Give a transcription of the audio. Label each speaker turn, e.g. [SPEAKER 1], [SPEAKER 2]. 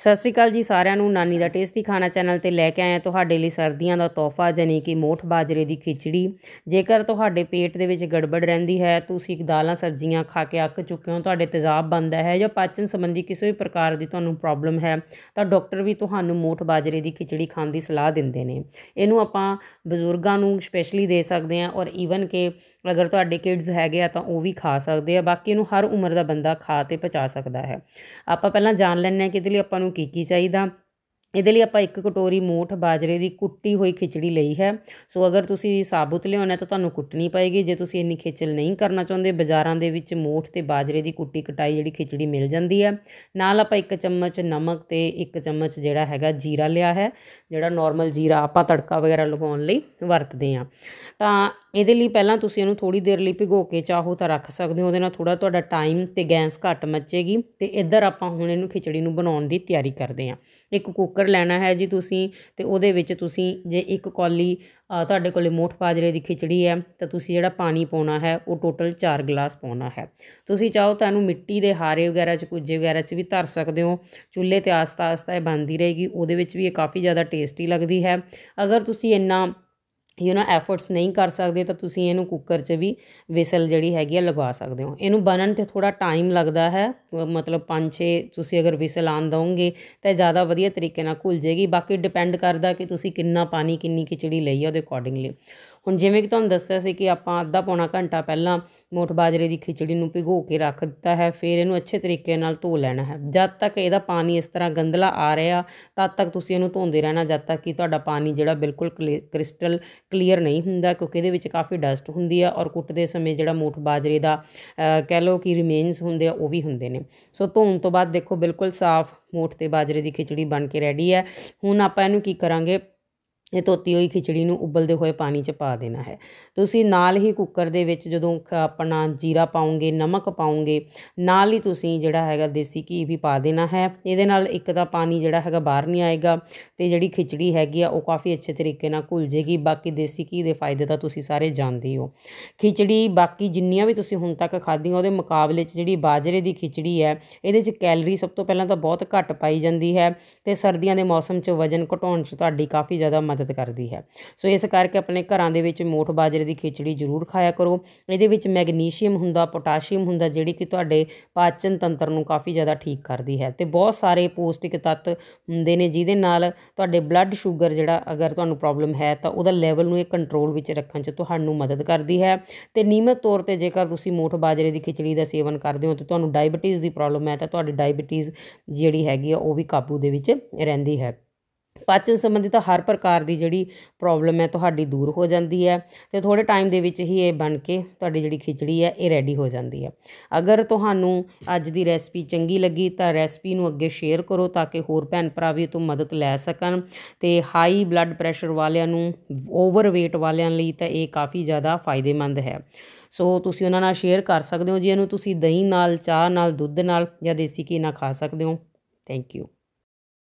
[SPEAKER 1] ਸਤਿ ਸ਼੍ਰੀ ਅਕਾਲ ਜੀ ਸਾਰਿਆਂ ਨੂੰ ਨਾਨੀ ਦਾ ਟੇਸਟੀ ਖਾਣਾ ਚੈਨਲ ਤੇ ਲੈ ਕੇ ਆਇਆ ਤੁਹਾਡੇ ਲਈ ਸਰਦੀਆਂ ਦਾ ਤੋਹਫਾ ਜਾਨੀ ਕਿ ਮੋਠ ਬਾਜਰੇ ਦੀ ਖਿਚੜੀ ਜੇਕਰ ਤੁਹਾਡੇ ਪੇਟ ਦੇ ਵਿੱਚ ਗੜਬੜ ਰਹਿੰਦੀ ਹੈ ਤੁਸੀਂ ਦਾਲਾਂ ਸਬਜ਼ੀਆਂ ਖਾ ਕੇ ਅੱਕ ਚੁੱਕੇ ਹੋ ਤੁਹਾਡੇ ਤੇਜ਼ਾਬ ਬੰਦਾ ਹੈ ਜਾਂ ਪਾਚਨ ਸੰਬੰਧੀ ਕਿਸੇ ਵੀ ਪ੍ਰਕਾਰ ਦੀ ਤੁਹਾਨੂੰ ਪ੍ਰੋਬਲਮ ਹੈ ਤਾਂ ਡਾਕਟਰ ਵੀ ਤੁਹਾਨੂੰ ਮੋਠ ਬਾਜਰੇ ਦੀ ਖਿਚੜੀ ਖਾਣ ਦੀ ਸਲਾਹ ਦਿੰਦੇ ਨੇ ਇਹਨੂੰ ਆਪਾਂ ਬਜ਼ੁਰਗਾਂ ਨੂੰ ਸਪੈਸ਼ਲੀ ਦੇ ਸਕਦੇ ਹਾਂ ਔਰ ਈਵਨ ਕਿ ਅਗਰ ਤੁਹਾਡੇ ਕਿਡਸ ਹੈਗੇ ਆ ਤਾਂ ਉਹ ਵੀ ਖਾ ਸਕਦੇ ਆ ਬਾਕੀ ਇਹਨੂੰ ਹਰ ਉਮਰ ਦਾ ਬੰਦਾ ਖਾ ਤੇ ਪਚਾ ਸਕਦਾ ਹੈ ਆਪਾਂ ਪਹਿਲਾਂ ਜਾਣ ਲੈਣੇ ਕਿ ਇਹਦੇ ਲਈ ਆਪਾਂ ਨੂੰ ਕੀ ਕੀ ਚਾਹੀਦਾ ਇਹਦੇ ਲਈ ਆਪਾਂ ਇੱਕ ਕਟੋਰੀ ਮੂਠ ਬਾਜਰੇ ਦੀ ਕੁੱਟੀ ਹੋਈ ਖਿਚੜੀ ਲਈ ਹੈ ਸੋ ਅਗਰ ਤੁਸੀਂ ਸਾਬੂਤ ਲਿਆਉਣਾ ਤਾਂ ਤੁਹਾਨੂੰ ਕੁੱਟਣੀ ਪਏਗੀ ਜੇ ਤੁਸੀਂ ਇੰਨੀ ਖੇਚਲ ਨਹੀਂ ਕਰਨਾ ਚਾਹੁੰਦੇ ਬਾਜ਼ਾਰਾਂ ਦੇ ਵਿੱਚ ਮੂਠ ਤੇ ਬਾਜਰੇ ਦੀ ਕੁੱਟੀ ਕਟਾਈ ਜਿਹੜੀ ਖਿਚੜੀ ਮਿਲ ਜਾਂਦੀ ਹੈ ਨਾਲ ਆਪਾਂ ਇੱਕ ਚਮਚ ਨਮਕ ਤੇ ਇੱਕ ਚਮਚ ਜਿਹੜਾ ਹੈਗਾ ਜੀਰਾ ਲਿਆ ਹੈ ਜਿਹੜਾ ਨਾਰਮਲ ਜੀਰਾ ਆਪਾਂ ਤੜਕਾ ਵਗੈਰਾ ਲਗਾਉਣ ਲਈ ਵਰਤਦੇ ਆ ਤਾਂ ਇਹਦੇ ਲਈ ਪਹਿਲਾਂ ਤੁਸੀਂ ਇਹਨੂੰ ਥੋੜੀ ਦੇਰ ਲਈ ਭਿਗੋ ਕੇ ਚਾਹੋ ਤਾਂ ਰੱਖ ਸਕਦੇ ਹੋ ਉਹਦੇ ਨਾਲ ਥੋੜਾ ਤੁਹਾਡਾ ਟਾਈਮ ਤੇ ਗੈਸ ਘੱਟ ਮੱਚੇਗੀ ਤੇ ਇੱਧਰ ਆਪਾਂ ਹੁਣ ਇਹਨੂੰ ਖਿਚੜੀ ਨੂੰ ਬਣਾਉਣ ਦੀ ਤਿਆਰੀ ਕਰਦੇ ਆ ਇੱਕ ਕੁੱਕਰ ਕੁੱਕਰ ਲੈਣਾ ਹੈ ਜੀ ਤੁਸੀਂ ਤੇ ਉਹਦੇ ਵਿੱਚ ਤੁਸੀਂ ਜੇ ਇੱਕ ਕੌਲੀ ਤੁਹਾਡੇ ਕੋਲੇ ਮੋਠ ਬਾਜਰੇ ਦੀ ਖਿਚੜੀ ਹੈ ਤਾਂ ਤੁਸੀਂ ਜਿਹੜਾ ਪਾਣੀ ਪਾਉਣਾ ਹੈ ਉਹ ਟੋਟਲ 4 ਗਲਾਸ ਪਾਉਣਾ ਹੈ ਤੁਸੀਂ ਚਾਹੋ ਤਾਂ ਇਹਨੂੰ ਮਿੱਟੀ ਦੇ ਹਾਰੇ ਵਗੈਰਾ 'ਚ ਕੁਝੇ ਵਗੈਰਾ 'ਚ ਵੀ ਧਰ ਸਕਦੇ ਹੋ ਚੁੱਲ੍ਹੇ ਤੇ ਆਸਤਾ ਆਸਤਾ ਇਹ ਬਣਦੀ ਰਹੇਗੀ ਉਹਦੇ ਵਿੱਚ ਵੀ ਇਹ ਕਾਫੀ ਜ਼ਿਆਦਾ ਟੇਸਟੀ ਲੱਗਦੀ ਹੈ ਅਗਰ ਤੁਸੀਂ ਇੰਨਾ ਯੂ نو ਐਫਰਟਸ ਨਹੀਂ ਕਰ ਸਕਦੇ ਤਾਂ ਤੁਸੀਂ ਇਹਨੂੰ ਕੁੱਕਰ 'ਚ ਵੀ ਵਿਸਲ ਜਿਹੜੀ ਹੈਗੀ ਆ ਲਗਾ ਸਕਦੇ ਹੋ ਇਹਨੂੰ ਬਣਨ ਤੇ ਥੋੜਾ ਟਾਈਮ ਲੱਗਦਾ ਹੈ ਮਤਲਬ 5-6 ਤੁਸੀਂ ਅਗਰ ਵਿਸਲ ਆਨ ਦੋਗੇ ਤਾਂ ਜ਼ਿਆਦਾ ਵਧੀਆ ਤਰੀਕੇ ਨਾਲ ਘੁਲ ਜੇਗੀ ਬਾਕੀ ਡਿਪੈਂਡ ਕਰਦਾ ਕਿ ਤੁਸੀਂ ਕਿੰਨਾ ਪਾਣੀ ਕਿੰਨੀ ਖਿਚੜੀ ਲਈ ਆ ਉਹਦੇ ਅਕੋਰਡਿੰਗਲੀ ਹੁਣ ਜਿਵੇਂ ਕਿ ਤੁਹਾਨੂੰ ਦੱਸਿਆ ਸੀ ਕਿ ਆਪਾਂ ਅੱਧਾ ਪੌਣਾ ਘੰਟਾ ਪਹਿਲਾਂ ਮੋਠ ਬਾਜਰੇ ਦੀ ਖਿਚੜੀ ਨੂੰ ਭਿਗੋ ਕੇ ਰੱਖ ਦਿੱਤਾ ਹੈ ਫਿਰ ਇਹਨੂੰ ਅੱਛੇ ਤਰੀਕੇ ਨਾਲ ਧੋ ਲੈਣਾ ਹੈ ਜਦ ਤੱਕ ਇਹਦਾ ਪਾਣੀ ਇਸ ਤਰ੍ਹਾਂ ਗੰਦਲਾ ਆ ਰਿਹਾ ਤਦ ਤੱਕ ਤੁਸੀਂ ਇਹਨੂੰ ਧੋਂਦੇ ਰਹਿਣਾ ਜਦ ਤੱਕ ਕਿ ਤੁਹਾਡਾ ਪਾਣੀ ਜਿਹੜਾ ਬਿਲਕੁਲ ਕ੍ਰਿਸਟਲ ਕਲੀਅਰ ਨਹੀਂ ਹੁੰਦਾ ਕਿਉਂਕਿ ਇਹਦੇ ਵਿੱਚ ਕਾਫੀ ਡਸਟ ਹੁੰਦੀ ਆ ਔਰ ਕੁੱਟਦੇ ਸਮੇਂ ਜਿਹੜਾ ਮੋਠ ਬਾਜਰੇ ਦਾ ਕਹਿ ਲਓ ਕਿ ਰਿਮੇਨਸ ਹੁੰਦੇ ਆ ਉਹ ਵੀ ਹੁੰਦੇ ਨੇ ਸੋ ਧੋਣ ਤੋਂ ਬਾਅਦ ਦੇਖੋ ਬਿਲਕੁਲ ਸਾਫ਼ ਮੋਠ ਤੇ ਬਾਜਰੇ ਦੀ ਖਿਚੜੀ ਬਣ ਕੇ ਰੈਡੀ ਹੈ ਹੁਣ ਆਪਾਂ ਇਹਨੂੰ ਕੀ ਕਰਾਂਗੇ ਇਹ ਧੋਤੀ ਹੋਈ ਖਿਚੜੀ ਨੂੰ ਉਬਲਦੇ ਹੋਏ ਪਾਣੀ 'ਚ ਪਾ ਦੇਣਾ ਹੈ ਤੁਸੀਂ ਨਾਲ ਹੀ ਕੁੱਕਰ ਦੇ ਵਿੱਚ ਜਦੋਂ ਆਪਣਾ ਜੀਰਾ ਪਾਉਂਗੇ ਨਮਕ ਪਾਉਂਗੇ ਨਾਲ ਹੀ ਤੁਸੀਂ ਜਿਹੜਾ ਹੈਗਾ ਦੇਸੀ ਘੀ ਵੀ ਪਾ ਦੇਣਾ ਹੈ ਇਹਦੇ ਨਾਲ ਇੱਕ ਤਾਂ ਪਾਣੀ ਜਿਹੜਾ ਹੈਗਾ ਬਾਹਰ ਨਹੀਂ ਆਏਗਾ ਤੇ ਜਿਹੜੀ ਖਿਚੜੀ ਹੈਗੀ ਆ ਉਹ ਕਾਫੀ ਅੱਛੇ ਤਰੀਕੇ ਨਾਲ ਘੁਲ ਜੇਗੀ ਬਾਕੀ ਦੇਸੀ ਘੀ ਦੇ ਫਾਇਦੇ ਤਾਂ ਤੁਸੀਂ ਸਾਰੇ ਜਾਣਦੇ ਹੋ ਖਿਚੜੀ ਬਾਕੀ ਜਿੰਨੀਆਂ ਵੀ ਤੁਸੀਂ ਹੁਣ ਤੱਕ ਖਾਧੀਆਂ ਉਹਦੇ ਮੁਕਾਬਲੇ 'ਚ ਜਿਹੜੀ ਬਾਜਰੇ ਦੀ ਖਿਚੜੀ ਹੈ ਇਹਦੇ 'ਚ ਕੈਲਰੀ ਸਭ ਤੋਂ ਪਹਿਲਾਂ ਤਾਂ ਬਹੁਤ ਘੱਟ ਪਾਈ ਜਾਂਦੀ ਹੈ ਤੇ ਸਰਦੀਆਂ ਦੇ ਮੌਸਮ 'ਚ ਵਜਨ ਘਟਾਉਣ 'ਚ ਤੁਹਾਡੀ ਕਾਫੀ ਜ਼ਿਆਦਾ ਮਦਦ ਮਦਦ ਕਰਦੀ ਹੈ ਸੋ ਇਸ ਕਰਕੇ ਆਪਣੇ ਘਰਾਂ ਦੇ ਵਿੱਚ ਮੋਠ ਬਾਜਰੇ ਦੀ ਖਿਚੜੀ ਜ਼ਰੂਰ ਖਾਇਆ ਕਰੋ ਇਹਦੇ ਵਿੱਚ ਮੈਗਨੀਸ਼ੀਅਮ ਹੁੰਦਾ ਪੋਟਾਸ਼ੀਅਮ ਹੁੰਦਾ ਜਿਹੜੀ ਕਿ ਤੁਹਾਡੇ ਪਾਚਨ ਤੰਤਰ ਨੂੰ ਕਾਫੀ ਜ਼ਿਆਦਾ ਠੀਕ ਕਰਦੀ ਹੈ ਤੇ ਬਹੁਤ ਸਾਰੇ ਪੌਸ਼ਟਿਕ ਤੱਤ ਹੁੰਦੇ ਨੇ ਜਿਹਦੇ ਨਾਲ ਤੁਹਾਡੇ ਬਲੱਡ ਸ਼ੂਗਰ ਜਿਹੜਾ ਅਗਰ ਤੁਹਾਨੂੰ ਪ੍ਰੋਬਲਮ ਹੈ ਤਾਂ ਉਹਦਾ ਲੈਵਲ ਨੂੰ ਇਹ ਕੰਟਰੋਲ ਵਿੱਚ ਰੱਖਣ 'ਚ ਤੁਹਾਨੂੰ ਮਦਦ ਕਰਦੀ ਹੈ ਤੇ ਨਿਯਮਤ ਤੌਰ ਤੇ ਜੇਕਰ ਤੁਸੀਂ ਮੋਠ ਬਾਜਰੇ ਦੀ ਖਿਚੜੀ ਦਾ ਸੇਵਨ ਕਰਦੇ ਹੋ ਤੇ ਤੁਹਾਨੂੰ ਡਾਇਬੀਟੀਜ਼ ਦੀ ਪ੍ਰੋਬਲਮ ਹੈ ਤਾਂ ਤੁਹਾਡੀ ਡਾਇਬੀਟੀਜ਼ ਜਿਹੜੀ ਹੈਗੀ ਆ ਉਹ ਵੀ ਕਾਬੂ ਦੇ ਵਿੱਚ ਰਹਿੰਦੀ ਹੈ ਪਾਚਨ ਸੰਬੰਧੀ ਤਾਂ ਹਰ ਪ੍ਰਕਾਰ ਦੀ ਜਿਹੜੀ ਪ੍ਰੋਬਲਮ ਹੈ ਤੁਹਾਡੀ ਦੂਰ ਹੋ ਜਾਂਦੀ ਹੈ ਤੇ ਥੋੜੇ ਟਾਈਮ ਦੇ ਵਿੱਚ ਹੀ ਇਹ ਬਣ ਕੇ ਤੁਹਾਡੀ ਜਿਹੜੀ ਖਿਚੜੀ ਹੈ ਇਹ ਰੈਡੀ ਹੋ ਜਾਂਦੀ ਹੈ ਅਗਰ ਤੁਹਾਨੂੰ ਅੱਜ ਦੀ ਰੈਸਪੀ ਚੰਗੀ ਲੱਗੀ ਤਾਂ ਰੈਸਪੀ ਨੂੰ ਅੱਗੇ ਸ਼ੇਅਰ ਕਰੋ ਤਾਂ ਕਿ ਹੋਰ ਭੈਣ ਭਰਾ ਵੀ ਤੋਂ ਮਦਦ ਲੈ ਸਕਣ ਤੇ ਹਾਈ ਬਲੱਡ ਪ੍ਰੈਸ਼ਰ ਵਾਲਿਆਂ ਨੂੰ ਓਵਰਵੇਟ ਵਾਲਿਆਂ ਲਈ ਤਾਂ ਇਹ ਕਾਫੀ ਜ਼ਿਆਦਾ ਫਾਇਦੇਮੰਦ ਹੈ ਸੋ ਤੁਸੀਂ ਉਹਨਾਂ ਨਾਲ ਸ਼ੇਅਰ ਕਰ ਸਕਦੇ ਹੋ ਜੀ ਇਹਨੂੰ ਤੁਸੀਂ ਦਹੀਂ ਨਾਲ ਚਾਹ ਨਾਲ ਦੁੱਧ ਨਾਲ ਜਾਂ ਦੇਸੀ ਘੀ ਨਾਲ ਖਾ ਸਕਦੇ ਹੋ ਥੈਂਕ ਯੂ